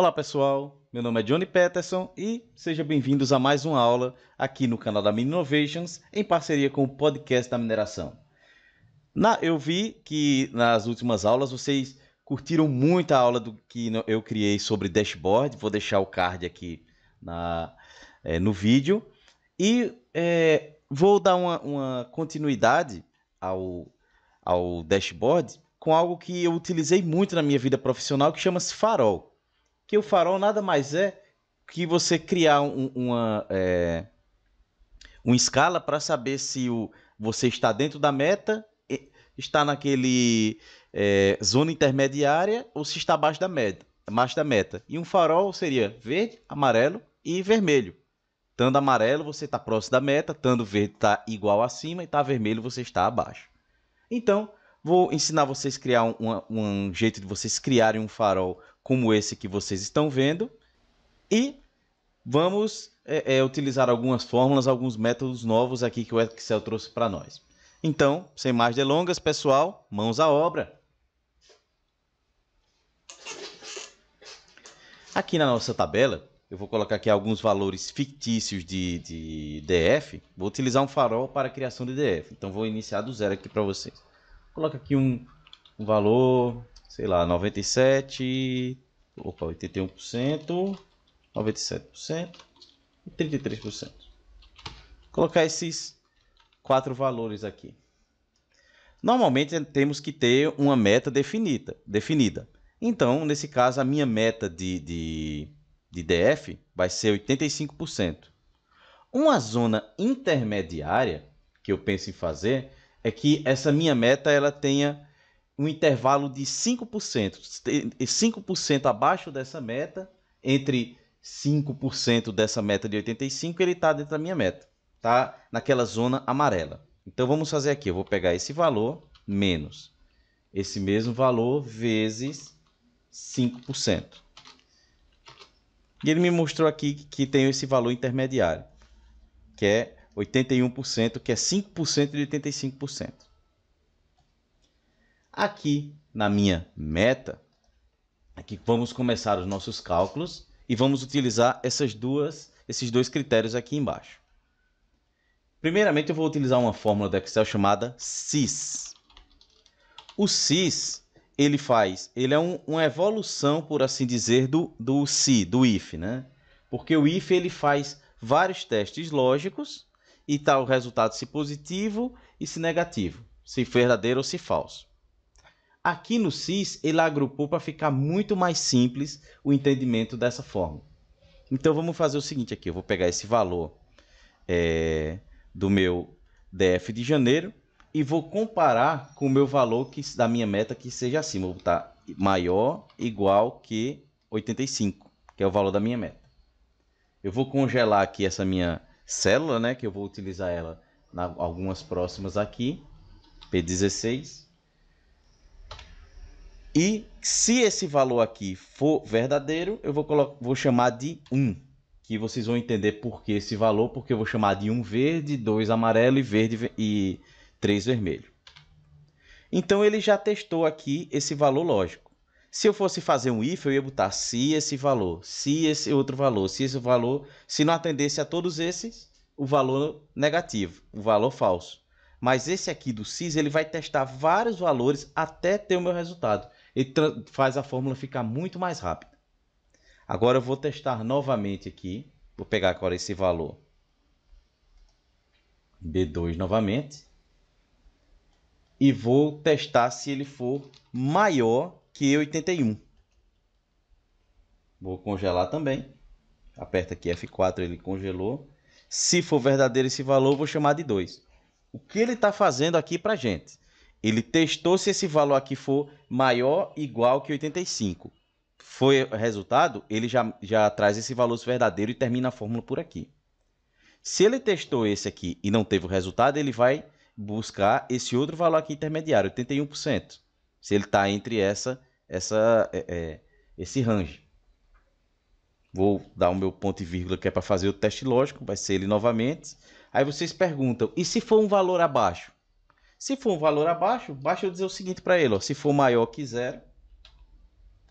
Olá pessoal, meu nome é Johnny Peterson e sejam bem-vindos a mais uma aula aqui no canal da Mini Innovations em parceria com o podcast da mineração. Na, eu vi que nas últimas aulas vocês curtiram muito a aula do que eu criei sobre dashboard, vou deixar o card aqui na, é, no vídeo e é, vou dar uma, uma continuidade ao, ao dashboard com algo que eu utilizei muito na minha vida profissional que chama-se farol que o farol nada mais é que você criar um, uma, é, uma escala para saber se o, você está dentro da meta, está naquele é, zona intermediária ou se está abaixo da meta. Abaixo da meta. E um farol seria verde, amarelo e vermelho. Tando amarelo, você está próximo da meta, tando verde está igual acima e está vermelho, você está abaixo. Então, vou ensinar vocês a criar um, um, um jeito de vocês criarem um farol como esse que vocês estão vendo, e vamos é, é, utilizar algumas fórmulas, alguns métodos novos aqui que o Excel trouxe para nós. Então, sem mais delongas, pessoal, mãos à obra! Aqui na nossa tabela, eu vou colocar aqui alguns valores fictícios de, de DF. Vou utilizar um farol para a criação de DF. Então, vou iniciar do zero aqui para vocês. Coloca aqui um, um valor sei lá, 97, opa, 81%, 97% e 33%. colocar esses quatro valores aqui. Normalmente temos que ter uma meta definida. definida. Então, nesse caso, a minha meta de, de, de DF vai ser 85%. Uma zona intermediária que eu penso em fazer é que essa minha meta ela tenha um intervalo de 5%, 5% abaixo dessa meta, entre 5% dessa meta de 85, ele está dentro da minha meta, tá? Naquela zona amarela. Então vamos fazer aqui, eu vou pegar esse valor menos esse mesmo valor vezes 5%. E ele me mostrou aqui que tem esse valor intermediário, que é 81%, que é 5% de 85%. Aqui na minha meta, aqui é vamos começar os nossos cálculos e vamos utilizar essas duas, esses dois critérios aqui embaixo. Primeiramente, eu vou utilizar uma fórmula do Excel chamada CIS. O CIS ele faz, ele é um, uma evolução, por assim dizer, do, do si, do if, né? Porque o if ele faz vários testes lógicos e tal tá o resultado se positivo e se negativo, se verdadeiro ou se falso. Aqui no CIS, ele agrupou para ficar muito mais simples o entendimento dessa forma. Então vamos fazer o seguinte aqui, eu vou pegar esse valor é, do meu DF de janeiro e vou comparar com o meu valor que, da minha meta que seja acima. Vou botar maior igual que 85, que é o valor da minha meta. Eu vou congelar aqui essa minha célula, né, que eu vou utilizar ela em algumas próximas aqui, P16. E se esse valor aqui for verdadeiro, eu vou, vou chamar de 1. Que vocês vão entender por que esse valor, porque eu vou chamar de 1 verde, 2 amarelo e, verde, e 3 vermelho. Então ele já testou aqui esse valor lógico. Se eu fosse fazer um if, eu ia botar se esse valor, se esse outro valor, se esse valor, se não atendesse a todos esses, o valor negativo, o valor falso. Mas esse aqui do CIS, ele vai testar vários valores até ter o meu resultado. E faz a fórmula ficar muito mais rápida. Agora eu vou testar novamente aqui. Vou pegar agora esse valor B2 novamente. E vou testar se ele for maior que 81. Vou congelar também. Aperta aqui F4, ele congelou. Se for verdadeiro esse valor, vou chamar de 2. O que ele está fazendo aqui para gente? Ele testou se esse valor aqui for maior igual que 85. Foi resultado, ele já, já traz esse valor verdadeiro e termina a fórmula por aqui. Se ele testou esse aqui e não teve o resultado, ele vai buscar esse outro valor aqui intermediário, 81%. Se ele está entre essa, essa, é, é, esse range. Vou dar o meu ponto e vírgula que é para fazer o teste lógico, vai ser ele novamente. Aí vocês perguntam, e se for um valor abaixo? Se for um valor abaixo, basta eu dizer o seguinte para ele: ó, se for maior que zero,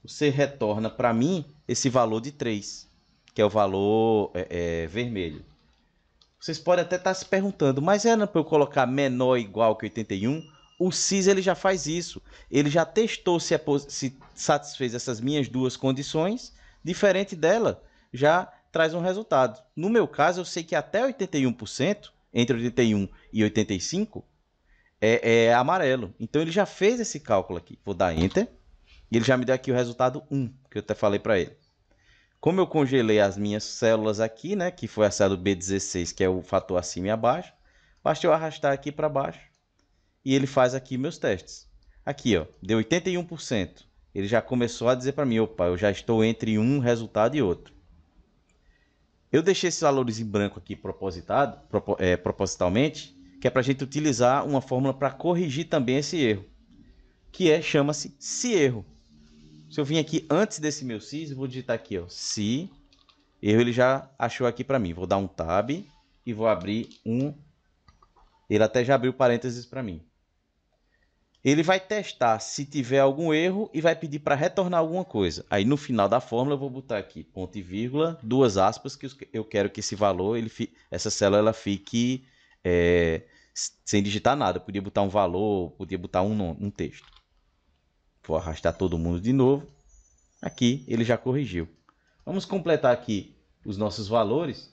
você retorna para mim esse valor de 3, que é o valor é, é, vermelho. Vocês podem até estar tá se perguntando, mas era é, né, para eu colocar menor ou igual que 81? O CIS ele já faz isso. Ele já testou se, é, se satisfez essas minhas duas condições. Diferente dela, já traz um resultado. No meu caso, eu sei que até 81%, entre 81 e 85, é, é amarelo. Então ele já fez esse cálculo aqui. Vou dar Enter. E ele já me deu aqui o resultado 1, que eu até falei para ele. Como eu congelei as minhas células aqui, né, que foi a célula B16, que é o fator acima e abaixo, basta eu arrastar aqui para baixo e ele faz aqui meus testes. Aqui, ó, deu 81%. Ele já começou a dizer para mim, opa, eu já estou entre um resultado e outro. Eu deixei esses valores em branco aqui propositado, propo, é, propositalmente, que é para a gente utilizar uma fórmula para corrigir também esse erro, que é chama-se se erro. Se eu vim aqui antes desse meu cis, vou digitar aqui, ó, se erro ele já achou aqui para mim. Vou dar um tab e vou abrir um ele até já abriu parênteses para mim. Ele vai testar se tiver algum erro e vai pedir para retornar alguma coisa. Aí no final da fórmula eu vou botar aqui ponto e vírgula, duas aspas que eu quero que esse valor, ele essa célula ela fique é, sem digitar nada. Eu podia botar um valor, podia botar um, nome, um texto. Vou arrastar todo mundo de novo. Aqui ele já corrigiu. Vamos completar aqui os nossos valores.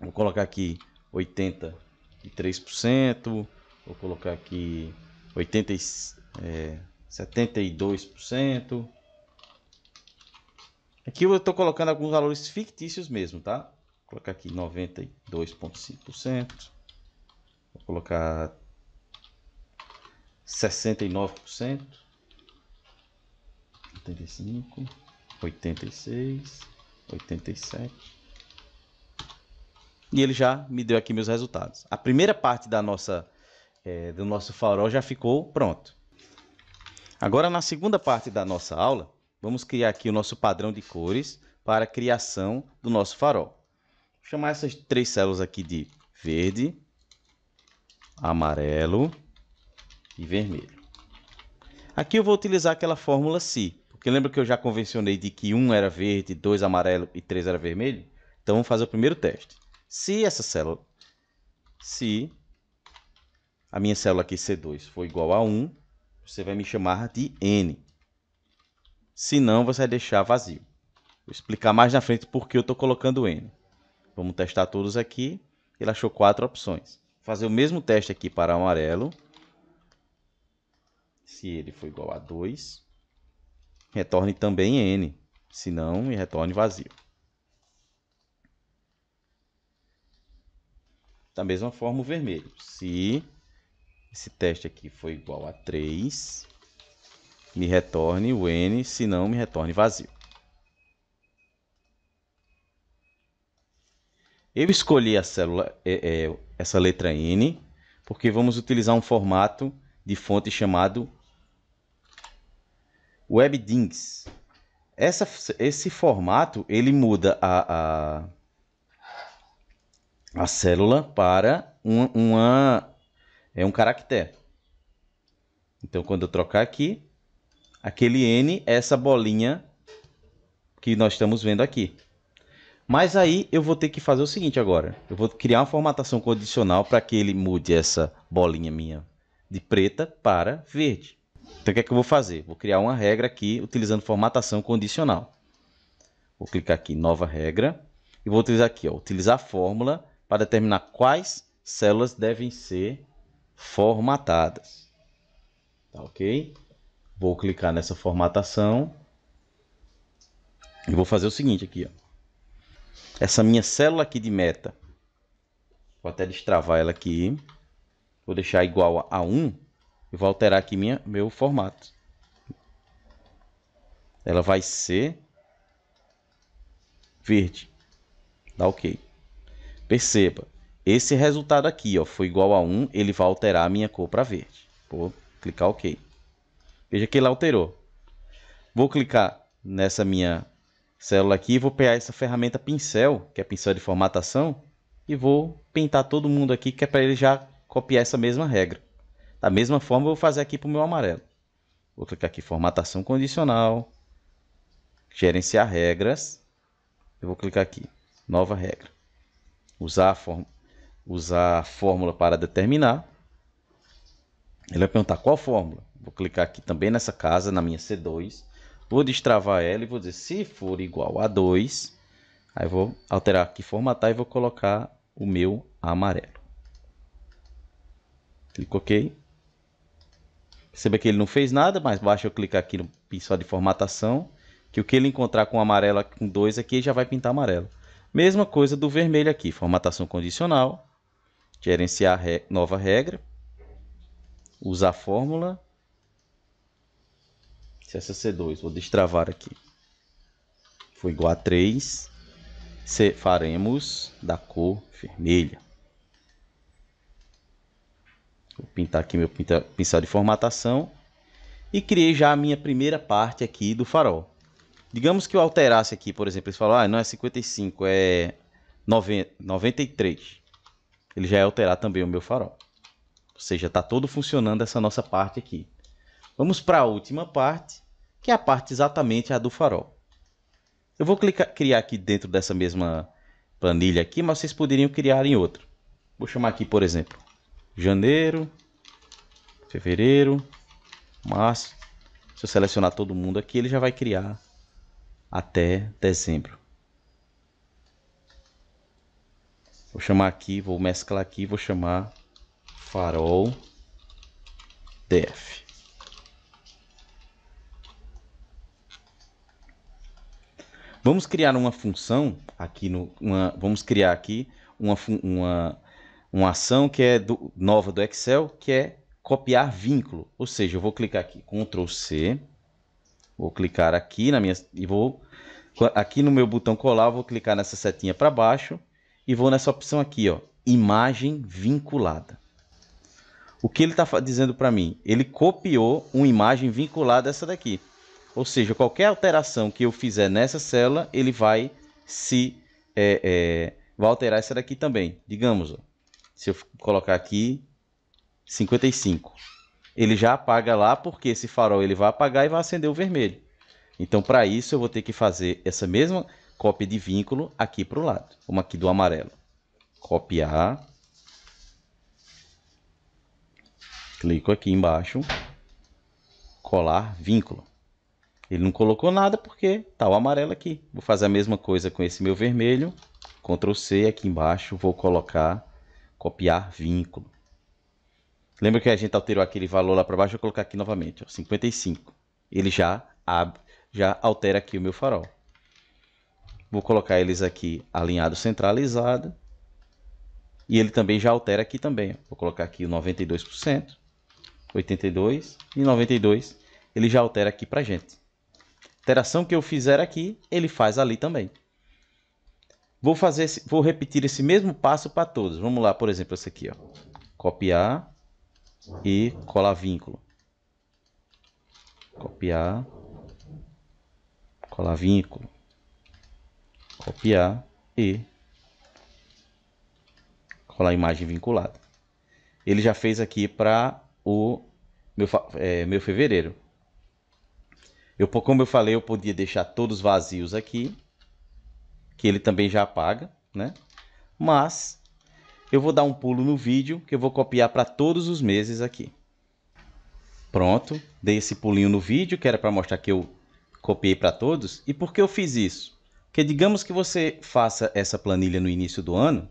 Vou colocar aqui 83%. Vou colocar aqui 80, é, 72%. Aqui eu estou colocando alguns valores fictícios mesmo, tá? Vou colocar aqui 92,5% colocar 69%, 85, 86, 87. E ele já me deu aqui meus resultados. A primeira parte da nossa, é, do nosso farol já ficou pronto. Agora, na segunda parte da nossa aula, vamos criar aqui o nosso padrão de cores para a criação do nosso farol. Vou chamar essas três células aqui de verde, amarelo e vermelho. Aqui eu vou utilizar aquela fórmula se, porque lembra que eu já convencionei de que 1 era verde, 2 amarelo e 3 era vermelho? Então vamos fazer o primeiro teste. Se essa célula, se a minha célula aqui C2 for igual a 1, você vai me chamar de N. Se não, você vai deixar vazio. Vou explicar mais na frente por que eu estou colocando N. Vamos testar todos aqui. Ele achou quatro opções fazer o mesmo teste aqui para amarelo. Se ele for igual a 2, retorne também n. Se não, retorne vazio. Da mesma forma o vermelho. Se esse teste aqui for igual a 3, me retorne o n, se não, me retorne vazio. Eu escolhi célula, é, é, essa letra N porque vamos utilizar um formato de fonte chamado WebDings. Essa, esse formato ele muda a, a, a célula para um, uma, é um caractere. Então, quando eu trocar aqui, aquele N é essa bolinha que nós estamos vendo aqui. Mas aí eu vou ter que fazer o seguinte agora. Eu vou criar uma formatação condicional para que ele mude essa bolinha minha de preta para verde. Então o que é que eu vou fazer? Vou criar uma regra aqui utilizando formatação condicional. Vou clicar aqui em nova regra e vou utilizar aqui, ó, utilizar a fórmula para determinar quais células devem ser formatadas. Tá OK? Vou clicar nessa formatação e vou fazer o seguinte aqui, ó essa minha célula aqui de meta. Vou até destravar ela aqui. Vou deixar igual a 1 e vou alterar aqui minha, meu formato. Ela vai ser verde. Dá OK. Perceba, esse resultado aqui ó, foi igual a 1, ele vai alterar a minha cor para verde. Vou clicar OK. Veja que ele alterou. Vou clicar nessa minha célula aqui, vou pegar essa ferramenta pincel, que é pincel de formatação, e vou pintar todo mundo aqui, que é para ele já copiar essa mesma regra. Da mesma forma, eu vou fazer aqui para o meu amarelo. Vou clicar aqui formatação condicional, gerenciar regras, eu vou clicar aqui, nova regra. Usar a, Usar a fórmula para determinar. Ele vai perguntar qual fórmula. Vou clicar aqui também nessa casa, na minha C2. Vou destravar ela e vou dizer, se for igual a 2, aí vou alterar aqui, formatar e vou colocar o meu amarelo. Clico OK. Perceba que ele não fez nada, mas basta eu clicar aqui no pincel de formatação, que o que ele encontrar com amarelo com 2 aqui, já vai pintar amarelo. Mesma coisa do vermelho aqui, formatação condicional, gerenciar re nova regra, usar fórmula, é c 2 vou destravar aqui. Foi igual a 3. Faremos da cor vermelha. Vou pintar aqui meu pincel de formatação. E criei já a minha primeira parte aqui do farol. Digamos que eu alterasse aqui, por exemplo, eles falam, ah, não é 55, é 90, 93. Ele já ia alterar também o meu farol. Ou seja, está todo funcionando essa nossa parte aqui. Vamos para a última parte, que é a parte exatamente a do farol. Eu vou clicar, criar aqui dentro dessa mesma planilha aqui, mas vocês poderiam criar em outra. Vou chamar aqui, por exemplo, janeiro, fevereiro, março. Se eu selecionar todo mundo aqui, ele já vai criar até dezembro. Vou chamar aqui, vou mesclar aqui, vou chamar farol df. Vamos criar uma função aqui no. Uma, vamos criar aqui uma, uma, uma ação que é do, nova do Excel, que é copiar vínculo. Ou seja, eu vou clicar aqui, Ctrl C. Vou clicar aqui na minha. E vou. Aqui no meu botão colar, vou clicar nessa setinha para baixo. E vou nessa opção aqui, ó. Imagem vinculada. O que ele está dizendo para mim? Ele copiou uma imagem vinculada a essa daqui. Ou seja, qualquer alteração que eu fizer nessa célula, ele vai se é, é, vai alterar essa daqui também. Digamos, ó, se eu colocar aqui 55, ele já apaga lá porque esse farol ele vai apagar e vai acender o vermelho. Então, para isso, eu vou ter que fazer essa mesma cópia de vínculo aqui para o lado. Vamos aqui do amarelo. Copiar. Clico aqui embaixo. Colar vínculo. Ele não colocou nada porque tá o amarelo aqui. Vou fazer a mesma coisa com esse meu vermelho. Ctrl C aqui embaixo, vou colocar copiar vínculo. Lembra que a gente alterou aquele valor lá para baixo? Vou colocar aqui novamente, ó, 55. Ele já, já altera aqui o meu farol. Vou colocar eles aqui alinhado centralizado. E ele também já altera aqui também. Vou colocar aqui o 92%, 82% e 92%. Ele já altera aqui para gente alteração que eu fizer aqui, ele faz ali também. Vou, fazer esse, vou repetir esse mesmo passo para todos. Vamos lá, por exemplo, esse aqui. Ó. Copiar e colar vínculo. Copiar, colar vínculo. Copiar e colar imagem vinculada. Ele já fez aqui para o meu, é, meu fevereiro. Eu, como eu falei, eu podia deixar todos vazios aqui, que ele também já apaga, né? Mas eu vou dar um pulo no vídeo, que eu vou copiar para todos os meses aqui. Pronto, dei esse pulinho no vídeo, que era para mostrar que eu copiei para todos. E por que eu fiz isso? Porque digamos que você faça essa planilha no início do ano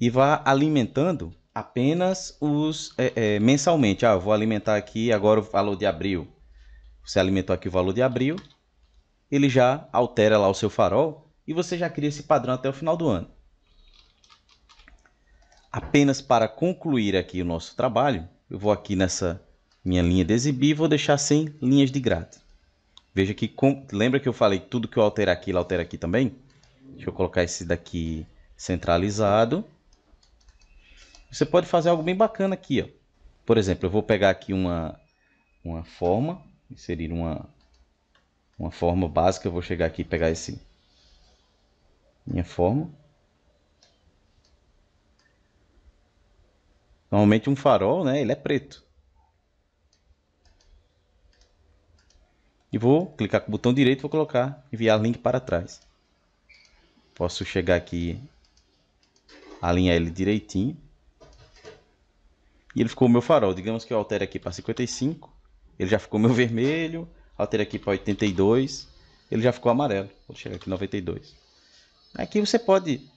e vá alimentando apenas os é, é, mensalmente. Ah, vou alimentar aqui agora o valor de abril você alimentou aqui o valor de abril, ele já altera lá o seu farol e você já cria esse padrão até o final do ano. Apenas para concluir aqui o nosso trabalho, eu vou aqui nessa minha linha de exibir e vou deixar sem linhas de grade. Veja que, com... lembra que eu falei que tudo que eu alterar aqui, ele altera aqui também? Deixa eu colocar esse daqui centralizado. Você pode fazer algo bem bacana aqui, ó. Por exemplo, eu vou pegar aqui uma, uma forma inserir uma, uma forma básica, eu vou chegar aqui e pegar esse minha forma. Normalmente um farol, né, ele é preto. E vou clicar com o botão direito, vou colocar enviar link para trás. Posso chegar aqui, alinhar ele direitinho. E ele ficou o meu farol. Digamos que eu altere aqui para 55. Ele já ficou meu vermelho, altera aqui para 82, ele já ficou amarelo. Vou chegar aqui 92. Aqui você pode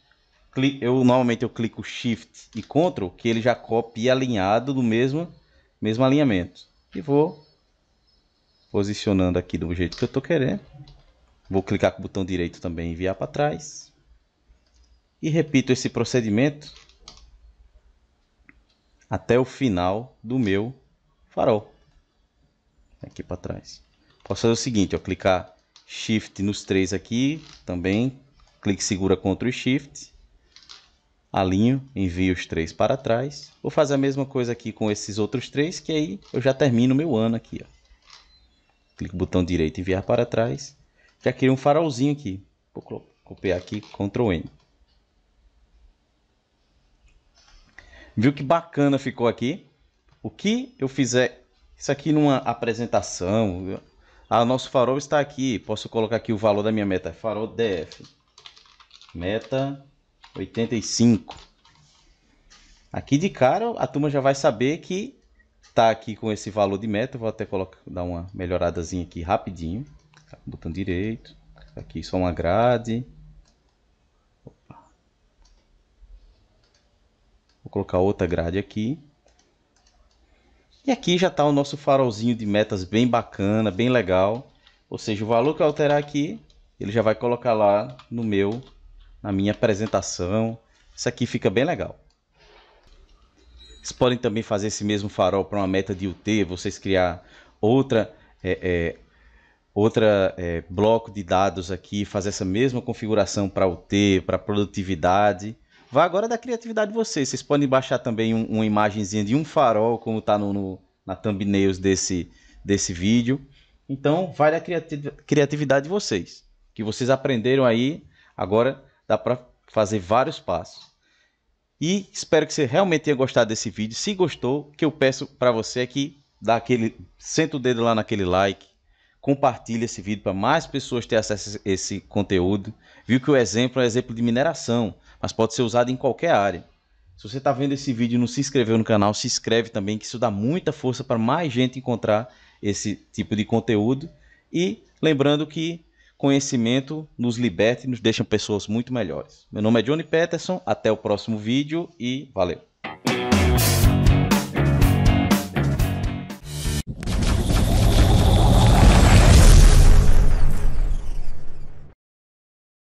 eu normalmente eu clico Shift e Ctrl, que ele já copia alinhado do mesmo mesmo alinhamento. E vou posicionando aqui do jeito que eu tô querendo. Vou clicar com o botão direito também enviar para trás. E repito esse procedimento até o final do meu farol aqui para trás. Posso fazer o seguinte, ó, clicar Shift nos três aqui, também clique segura Ctrl Shift, alinho, envio os três para trás. Vou fazer a mesma coisa aqui com esses outros três, que aí eu já termino meu ano aqui. Ó. Clico no botão direito enviar para trás. Já criei um farolzinho aqui. Vou copiar aqui, Ctrl N. Viu que bacana ficou aqui? O que eu fizer isso aqui numa apresentação. Ah, nosso farol está aqui. Posso colocar aqui o valor da minha meta. Farol DF. Meta 85. Aqui de cara a turma já vai saber que está aqui com esse valor de meta. Vou até colocar, dar uma melhoradazinha aqui rapidinho. Botão direito. Aqui só uma grade. Opa. Vou colocar outra grade aqui. E aqui já está o nosso farolzinho de metas bem bacana, bem legal. Ou seja, o valor que eu alterar aqui, ele já vai colocar lá no meu, na minha apresentação. Isso aqui fica bem legal. Vocês podem também fazer esse mesmo farol para uma meta de UT, vocês criar outra, é, é, outra é, bloco de dados aqui, fazer essa mesma configuração para UT, para produtividade. Vai agora da criatividade de vocês. Vocês podem baixar também um, uma imagenzinha de um farol, como está no, no, na thumbnails desse, desse vídeo. Então, vai da criatividade de vocês. Que vocês aprenderam aí. Agora dá para fazer vários passos. E espero que você realmente tenha gostado desse vídeo. Se gostou, o que eu peço para você é que dá aquele, senta o dedo lá naquele like, Compartilhe esse vídeo para mais pessoas terem acesso a esse conteúdo. Viu que o exemplo é um exemplo de mineração, mas pode ser usado em qualquer área. Se você está vendo esse vídeo e não se inscreveu no canal, se inscreve também, que isso dá muita força para mais gente encontrar esse tipo de conteúdo. E lembrando que conhecimento nos liberta e nos deixa pessoas muito melhores. Meu nome é Johnny Peterson, até o próximo vídeo e valeu!